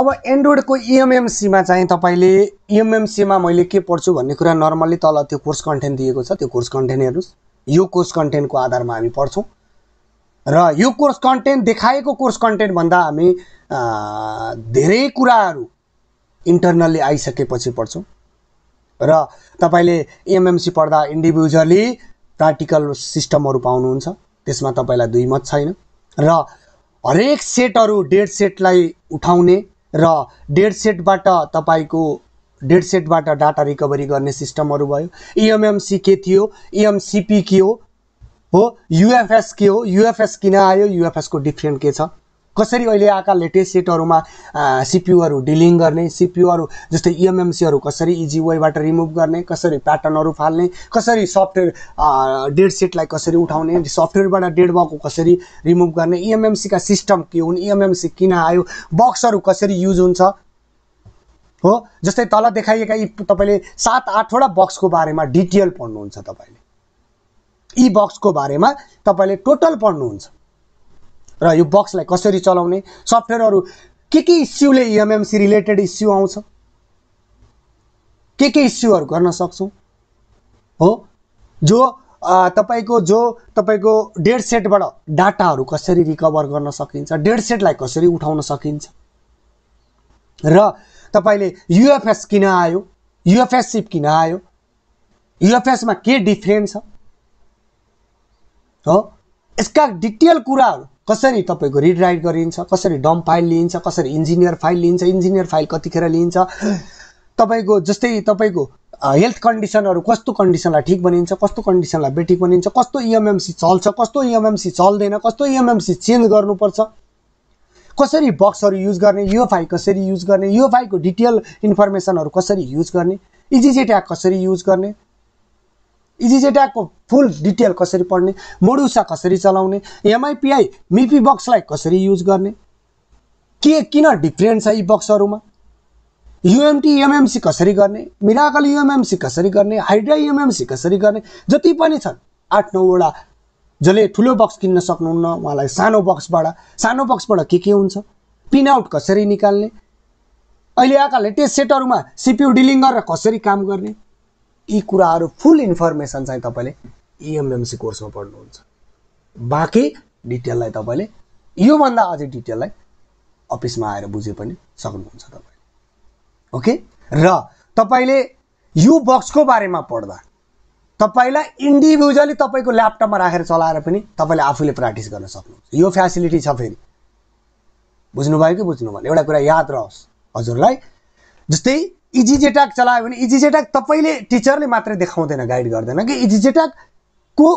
अब एन्ड्रोइडको इएमएमसीमा e चाहिँ तपाईँले इएमएमसीमा e मैले के पढ्छु भन्ने कुरा नर्मल्ली तल त्यो कोर्स कन्टेन्ट दिएको छ त्यो कोर्स कन्टेन्ट हेर्नुहोस् यो कोर्स कन्टेन्टको आधारमा हामी पढ्छौँ र यो कोर्स कन्टेन्ट देखाएको कोर्स कन्टेन्टभन्दा हामी धेरै कुराहरू इन्टरनल्ली आइसकेपछि पढ्छौँ र तपाईँले इएमएमसी e पढ्दा इन्डिभिजुअली प्राक्टिकल सिस्टमहरू पाउनुहुन्छ त्यसमा तपाईँलाई दुई मत छैन र हरेक सेटहरू डेड सेटलाई उठाउने र डेड सेटबाट तपाईँको डेड सेटबाट डाटा रिकभरी गर्ने सिस्टमहरू भयो इएमएमसी e के थियो इएमसिपी e के हो हो युएफएस के हो युएफएस किन आयो युएफएसको डिफ्रेन्ट के छ कसरी अहिले आएका लेटेस्ट सेटहरूमा सिपियुहरू डिलिङ गर्ने सिपियुहरू जस्तै इएमएमसीहरू e कसरी इजी वेबाट रिमुभ गर्ने कसरी प्याटर्नहरू फाल्ने कसरी सफ्टवेयर डेड सेटलाई कसरी उठाउने सफ्टवेयरबाट डेड भएको कसरी रिमुभ गर्ने इएमएमसीका e सिस्टम के हुन् इएमएमसी e किन आयो बक्सहरू कसरी युज हुन्छ हो जस्तै तल देखाइएका यी तपाईँले सात आठवटा बक्सको बारेमा डिटेल पढ्नुहुन्छ तपाईँले यी बक्सको बारेमा तपाईँले टोटल पढ्नुहुन्छ र यो बक्सलाई कसरी चलाउने सफ्टवेयरहरू के के इस्युले इएमएमसी रिलेटेड इस्यु आउँछ के के इस्युहरू गर्न सक्छौँ हो जो तपाईँको जो तपाईँको डेड सेटबाट डाटाहरू कसरी रिकभर गर्न सकिन्छ डेड सेटलाई कसरी उठाउन सकिन्छ र तपाईँले युएफएस किन आयो युएफएस सिप किन आयो युएफएसमा के डिफ्रेन्ट छ हो यसका डिटेल कुराहरू कसरी तपाईँको रिड राइट गरिन्छ कसरी डम्प फाइल लिइन्छ कसरी इन्जिनियर फाइल लिइन्छ इन्जिनियर फाइल कतिखेर लिइन्छ तपाईँको जस्तै तपाईँको हेल्थ कन्डिसनहरू कस्तो कन्डिसनलाई ठिक बनिन्छ कस्तो कन्डिसनलाई बेठिक बनिन्छ कस्तो इएमएमसी e चल्छ कस्तो इएमएमसी e चल्दैन कस्तो इएमएमसी e चेन्ज गर्नुपर्छ कसरी बक्सहरू युज गर्ने यो फाइल कसरी युज गर्ने यो फाइलको डिटेल इन्फर्मेसनहरू कसरी युज गर्ने इजिजेट्याग कसरी युज गर्ने इजिजेटाको फुल डिटेल कसरी पढ्ने मोडुसा कसरी चलाउने एमआइपिआई मिपी बक्सलाई कसरी युज गर्ने के किन डिफ्रेन्ट छ यी बक्सहरूमा युएमटी एमएमसी कसरी गर्ने मिराकल युएमएमसी कसरी गर्ने हाइड्रा युएमएमसी कसरी गर्ने जति पनि छन् आठ नौवटा जसले ठुलो बक्स किन्न सक्नुहुन्न उहाँलाई सानो बक्सबाट सानो बक्सबाट के के हुन्छ आउट कसरी निकाल्ने अहिले आएका लेटेस्ट सेटहरूमा सिपियु डिलिङ गरेर कसरी काम गर्ने यी कुराहरू फुल इन्फर्मेसन चाहिँ तपाईँले इएमएमसी e कोर्समा पढ्नुहुन्छ बाँकी डिटेललाई तपाईँले योभन्दा अझै डिटेललाई अफिसमा आएर बुझे पनि सक्नुहुन्छ तपाईँले ओके र तपाईँले यो बक्सको बारेमा पढ्दा तपाईँलाई इन्डिभिजुअली तपाईँको ल्यापटपमा राखेर चलाएर पनि तपाईँले आफूले प्र्याक्टिस गर्न सक्नुहुन्छ यो फेसिलिटी छ फेरि बुझ्नुभयो कि बुझ्नु बुझ्नुभयो एउटा कुरा याद रहोस् हजुरलाई जस्तै इजिजेट्याक चलायो भने इजिजेट्याक तपाईँले टिचरले मात्रै देखाउँदैन गाइड गर्दैन कि को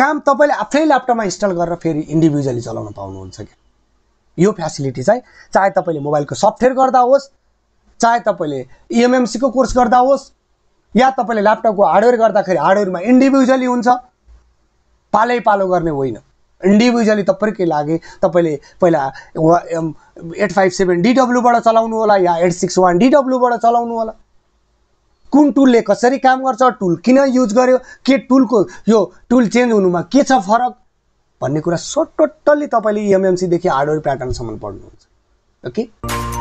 काम तपाईँले आफ्नै ल्यापटपमा इन्स्टल गरेर फेरि इन्डिभिजुअली चलाउन पाउनुहुन्छ कि यो फेसिलिटी चाहिँ चाहे तपाईँले मोबाइलको सफ्टवेयर गर्दा होस् चाहे तपाईँले इएमएमसीको e कोर्स गर्दा होस् या तपाईँले ल्यापटपको हार्डवेयर गर्दाखेरि हार्डवेयरमा इन्डिभिजुअली हुन्छ पालै पालो गर्ने होइन इन्डिभिजुअली तपाईँकै लागि तपाईँले पहिला एट फाइभ सेभेन डिडब्लुबाट चलाउनु होला या एट सिक्स वान डिडब्लुबाट चलाउनु होला कुन टुलले कसरी काम गर्छ टुल किन युज गर्यो के टुलको यो टुल चेन्ज हुनुमा के छ फरक भन्ने कुरा सो टोटल्ली तपाईँले इएमएमसीदेखि हार्डवेयर प्याटर्नसम्म पढ्नुहुन्छ ओके